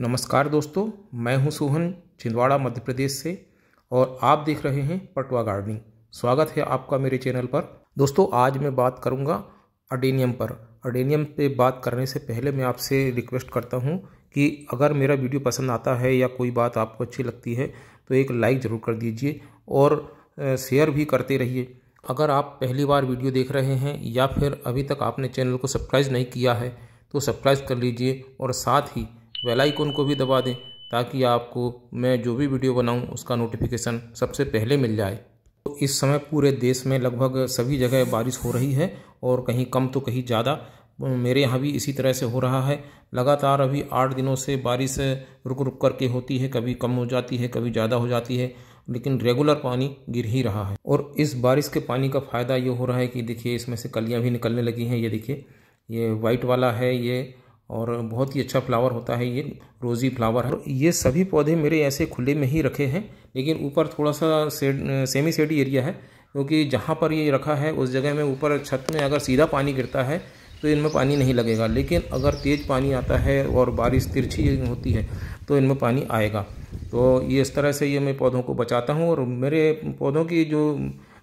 नमस्कार दोस्तों मैं हूं सोहन छिंदवाड़ा मध्य प्रदेश से और आप देख रहे हैं पटवा गार्डनिंग स्वागत है आपका मेरे चैनल पर दोस्तों आज मैं बात करूंगा अडेनियम पर अडेनियम पे बात करने से पहले मैं आपसे रिक्वेस्ट करता हूं कि अगर मेरा वीडियो पसंद आता है या कोई बात आपको अच्छी लगती है तो एक लाइक ज़रूर कर दीजिए और शेयर भी करते रहिए अगर आप पहली बार वीडियो देख रहे हैं या फिर अभी तक आपने चैनल को सब्सक्राइब नहीं किया है तो सब्सक्राइब कर लीजिए और साथ ही बेल आइकन को भी दबा दें ताकि आपको मैं जो भी वीडियो बनाऊं उसका नोटिफिकेशन सबसे पहले मिल जाए तो इस समय पूरे देश में लगभग सभी जगह बारिश हो रही है और कहीं कम तो कहीं ज़्यादा मेरे यहाँ भी इसी तरह से हो रहा है लगातार अभी आठ दिनों से बारिश रुक रुक करके होती है कभी कम हो जाती है कभी ज़्यादा हो जाती है लेकिन रेगुलर पानी गिर ही रहा है और इस बारिश के पानी का फ़ायदा ये हो रहा है कि देखिए इसमें से कलियाँ भी निकलने लगी हैं ये देखिए ये वाइट वाला है ये और बहुत ही अच्छा फ्लावर होता है ये रोज़ी फ्लावर है ये सभी पौधे मेरे ऐसे खुले में ही रखे हैं लेकिन ऊपर थोड़ा सा सेड सेमी सेडी एरिया है क्योंकि जहाँ पर ये रखा है उस जगह में ऊपर छत में अगर सीधा पानी गिरता है तो इनमें पानी नहीं लगेगा लेकिन अगर तेज़ पानी आता है और बारिश तिरछी होती है तो इनमें पानी आएगा तो ये इस तरह से ये मैं पौधों को बचाता हूँ और मेरे पौधों की जो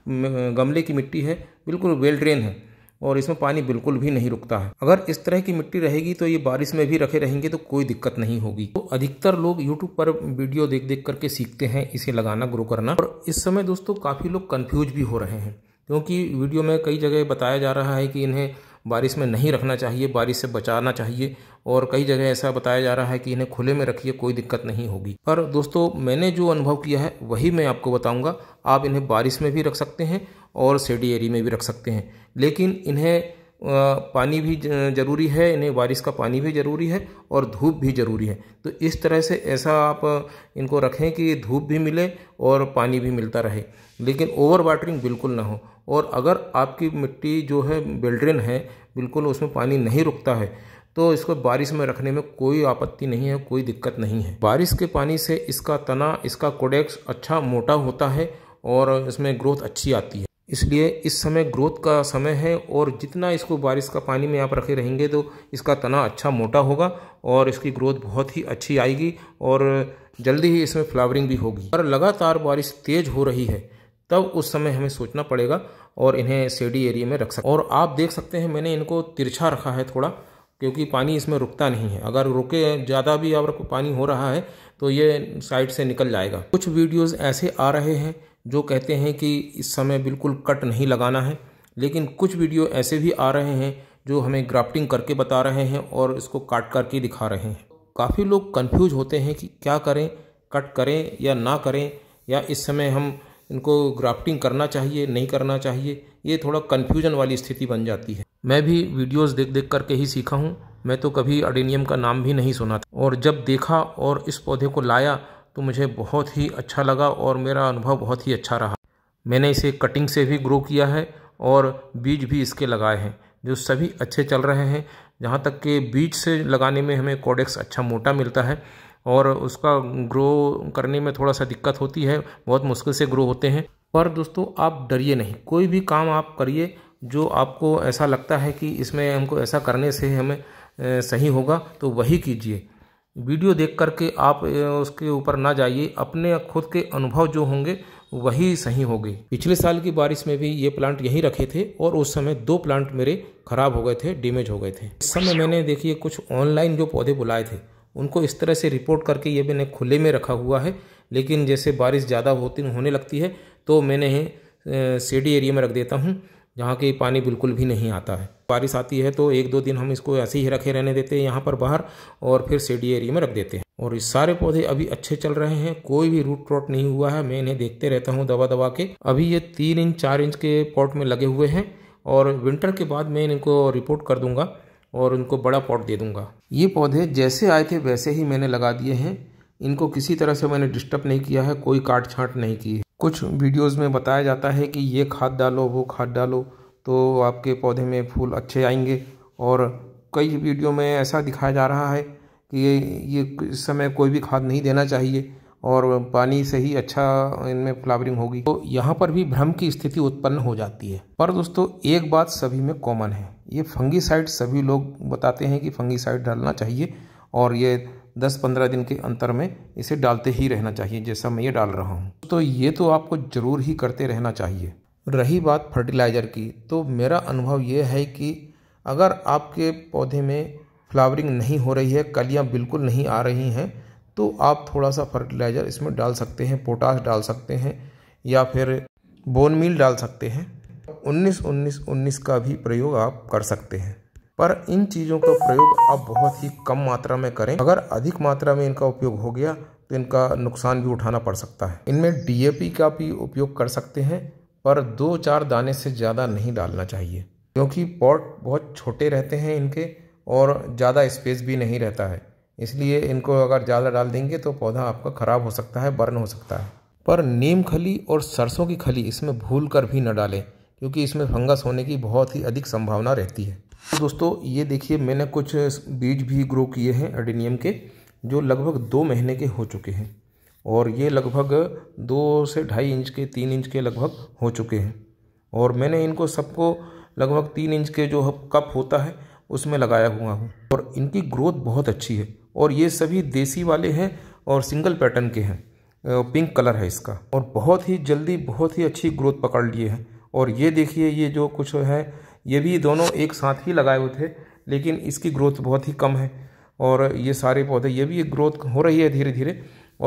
गमले की मिट्टी है बिल्कुल वेल ड्रेन है और इसमें पानी बिल्कुल भी नहीं रुकता है अगर इस तरह की मिट्टी रहेगी तो ये बारिश में भी रखे रहेंगे तो कोई दिक्कत नहीं होगी तो अधिकतर लोग यूट्यूब पर वीडियो देख देख करके सीखते हैं इसे लगाना ग्रो करना और इस समय दोस्तों काफ़ी लोग कन्फ्यूज भी हो रहे हैं क्योंकि वीडियो में कई जगह बताया जा रहा है कि इन्हें बारिश में नहीं रखना चाहिए बारिश से बचाना चाहिए और कई जगह ऐसा बताया जा रहा है कि इन्हें खुले में रखिए कोई दिक्कत नहीं होगी पर दोस्तों मैंने जो अनुभव किया है वही मैं आपको बताऊँगा आप इन्हें बारिश में भी रख सकते हैं और सेडी एरी में भी रख सकते हैं लेकिन इन्हें पानी भी ज़रूरी है इन्हें बारिश का पानी भी ज़रूरी है और धूप भी ज़रूरी है तो इस तरह से ऐसा आप इनको रखें कि धूप भी मिले और पानी भी मिलता रहे लेकिन ओवर वाटरिंग बिल्कुल ना हो और अगर आपकी मिट्टी जो है बिल्ड्रेन है बिल्कुल उसमें पानी नहीं रुकता है तो इसको बारिश में रखने में कोई आपत्ति नहीं है कोई दिक्कत नहीं है बारिश के पानी से इसका तना इसका कोडेक्स अच्छा मोटा होता है और इसमें ग्रोथ अच्छी आती है इसलिए इस समय ग्रोथ का समय है और जितना इसको बारिश का पानी में आप रखे रहेंगे तो इसका तना अच्छा मोटा होगा और इसकी ग्रोथ बहुत ही अच्छी आएगी और जल्दी ही इसमें फ्लावरिंग भी होगी पर लगातार बारिश तेज़ हो रही है तब उस समय हमें सोचना पड़ेगा और इन्हें सेडी एरिए में रख सकते और आप देख सकते हैं मैंने इनको तिरछा रखा है थोड़ा क्योंकि पानी इसमें रुकता नहीं है अगर रुके ज़्यादा भी अगर पानी हो रहा है तो ये साइड से निकल जाएगा कुछ वीडियोज़ ऐसे आ रहे हैं जो कहते हैं कि इस समय बिल्कुल कट नहीं लगाना है लेकिन कुछ वीडियो ऐसे भी आ रहे हैं जो हमें ग्राफ्टिंग करके बता रहे हैं और इसको काट करके दिखा रहे हैं काफ़ी लोग कंफ्यूज होते हैं कि क्या करें कट करें या ना करें या इस समय हम इनको ग्राफ्टिंग करना चाहिए नहीं करना चाहिए ये थोड़ा कन्फ्यूजन वाली स्थिति बन जाती है मैं भी वीडियोस देख देख करके ही सीखा हूँ मैं तो कभी अडेनियम का नाम भी नहीं सुना था और जब देखा और इस पौधे को लाया तो मुझे बहुत ही अच्छा लगा और मेरा अनुभव बहुत ही अच्छा रहा मैंने इसे कटिंग से भी ग्रो किया है और बीज भी इसके लगाए हैं जो सभी अच्छे चल रहे हैं जहाँ तक कि बीज से लगाने में हमें कॉडेक्स अच्छा मोटा मिलता है और उसका ग्रो करने में थोड़ा सा दिक्कत होती है बहुत मुश्किल से ग्रो होते हैं पर दोस्तों आप डरिए नहीं कोई भी काम आप करिए जो आपको ऐसा लगता है कि इसमें हमको ऐसा करने से हमें सही होगा तो वही कीजिए वीडियो देख करके आप उसके ऊपर ना जाइए अपने खुद के अनुभव जो होंगे वही सही होगी पिछले साल की बारिश में भी ये प्लांट यहीं रखे थे और उस समय दो प्लांट मेरे खराब हो गए थे डैमेज हो गए थे इस समय मैंने देखिए कुछ ऑनलाइन जो पौधे बुलाए थे उनको इस तरह से रिपोर्ट करके ये मैंने खुले में रखा हुआ है लेकिन जैसे बारिश ज़्यादा होती होने लगती है तो मैंने शेडी एरिया में रख देता हूँ जहाँ के पानी बिल्कुल भी नहीं आता है बारिश आती है तो एक दो दिन हम इसको ऐसे ही रखे रहने देते हैं यहाँ पर बाहर और फिर सेडी एरिया में रख देते हैं और इस सारे पौधे अभी अच्छे चल रहे हैं कोई भी रूट रोट नहीं हुआ है मैं इन्हें देखते रहता हूँ दवा दवा के अभी ये तीन इंच चार इंच के पॉट में लगे हुए हैं और विंटर के बाद मैं इनको रिपोर्ट कर दूँगा और उनको बड़ा पॉट दे दूँगा ये पौधे जैसे आए थे वैसे ही मैंने लगा दिए हैं इनको किसी तरह से मैंने डिस्टर्ब नहीं किया है कोई काट छाँट नहीं की है कुछ वीडियोस में बताया जाता है कि ये खाद डालो वो खाद डालो तो आपके पौधे में फूल अच्छे आएंगे और कई वीडियो में ऐसा दिखाया जा रहा है कि ये ये इस समय कोई भी खाद नहीं देना चाहिए और पानी से ही अच्छा इनमें फ्लावरिंग होगी तो यहाँ पर भी भ्रम की स्थिति उत्पन्न हो जाती है पर दोस्तों एक बात सभी में कॉमन है ये फंगीसाइड सभी लोग बताते हैं कि फंगीसाइड डालना चाहिए और ये दस पंद्रह दिन के अंतर में इसे डालते ही रहना चाहिए जैसा मैं ये डाल रहा हूँ तो ये तो आपको ज़रूर ही करते रहना चाहिए रही बात फर्टिलाइज़र की तो मेरा अनुभव यह है कि अगर आपके पौधे में फ्लावरिंग नहीं हो रही है कलियाँ बिल्कुल नहीं आ रही हैं तो आप थोड़ा सा फर्टिलाइज़र इसमें डाल सकते हैं पोटास डाल सकते हैं या फिर बोन मील डाल सकते हैं उन्नीस उन्नीस उन्नीस का भी प्रयोग आप कर सकते हैं पर इन चीज़ों का प्रयोग आप बहुत ही कम मात्रा में करें अगर अधिक मात्रा में इनका उपयोग हो गया तो इनका नुकसान भी उठाना पड़ सकता है इनमें डी का भी उपयोग कर सकते हैं पर दो चार दाने से ज़्यादा नहीं डालना चाहिए क्योंकि पॉट बहुत छोटे रहते हैं इनके और ज़्यादा स्पेस भी नहीं रहता है इसलिए इनको अगर ज़्यादा डाल देंगे तो पौधा आपका ख़राब हो सकता है बर्न हो सकता है पर नीम खली और सरसों की खली इसमें भूल कर भी न डालें क्योंकि इसमें फंगस होने की बहुत ही अधिक संभावना रहती है तो दोस्तों ये देखिए मैंने कुछ बीज भी ग्रो किए हैं अडिनियम के जो लगभग दो महीने के हो चुके हैं और ये लगभग दो से ढाई इंच के तीन इंच के लगभग हो चुके हैं और मैंने इनको सबको लगभग तीन इंच के जो कप होता है उसमें लगाया हुआ हूँ और इनकी ग्रोथ बहुत अच्छी है और ये सभी देसी वाले हैं और सिंगल पैटर्न के हैं पिंक कलर है इसका और बहुत ही जल्दी बहुत ही अच्छी ग्रोथ पकड़ लिए हैं और ये देखिए ये जो कुछ है ये भी दोनों एक साथ ही लगाए हुए थे लेकिन इसकी ग्रोथ बहुत ही कम है और ये सारे पौधे ये भी एक ग्रोथ हो रही है धीरे धीरे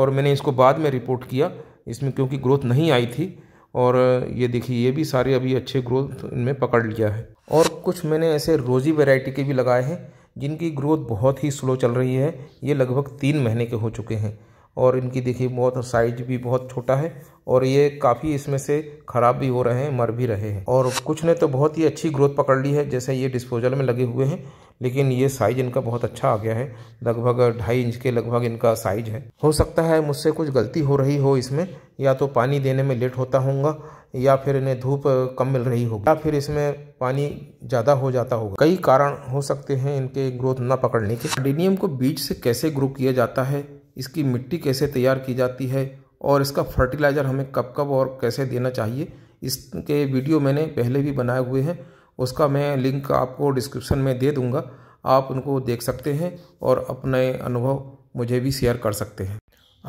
और मैंने इसको बाद में रिपोर्ट किया इसमें क्योंकि ग्रोथ नहीं आई थी और ये देखिए ये भी सारे अभी अच्छे ग्रोथ इनमें पकड़ लिया है और कुछ मैंने ऐसे रोजी वैरायटी के भी लगाए हैं जिनकी ग्रोथ बहुत ही स्लो चल रही है ये लगभग तीन महीने के हो चुके हैं और इनकी देखिए बहुत साइज भी बहुत छोटा है और ये काफ़ी इसमें से ख़राब भी हो रहे हैं मर भी रहे हैं और कुछ ने तो बहुत ही अच्छी ग्रोथ पकड़ ली है जैसे ये डिस्पोजल में लगे हुए हैं लेकिन ये साइज इनका बहुत अच्छा आ गया है लगभग ढाई इंच के लगभग इनका साइज है हो सकता है मुझसे कुछ गलती हो रही हो इसमें या तो पानी देने में लेट होता होगा या फिर इन्हें धूप कम मिल रही होगी या फिर इसमें पानी ज़्यादा हो जाता होगा कई कारण हो सकते हैं इनके ग्रोथ ना पकड़ने के कार्डिनियम को बीज से कैसे ग्रो किया जाता है इसकी मिट्टी कैसे तैयार की जाती है और इसका फर्टिलाइज़र हमें कब कब और कैसे देना चाहिए इसके वीडियो मैंने पहले भी बनाए हुए हैं उसका मैं लिंक आपको डिस्क्रिप्शन में दे दूँगा आप उनको देख सकते हैं और अपने अनुभव मुझे भी शेयर कर सकते हैं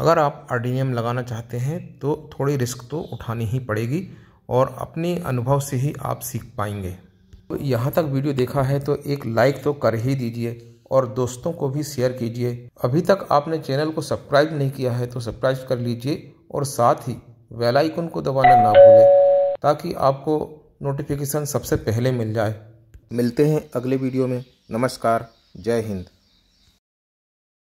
अगर आप आर्डीनियम लगाना चाहते हैं तो थोड़ी रिस्क तो उठानी ही पड़ेगी और अपने अनुभव से ही आप सीख पाएंगे तो यहाँ तक वीडियो देखा है तो एक लाइक तो कर ही दीजिए और दोस्तों को भी शेयर कीजिए अभी तक आपने चैनल को सब्सक्राइब नहीं किया है तो सब्सक्राइब कर लीजिए और साथ ही वेल आइकन को दबाना ना भूलें ताकि आपको नोटिफिकेशन सबसे पहले मिल जाए मिलते हैं अगले वीडियो में नमस्कार जय हिंद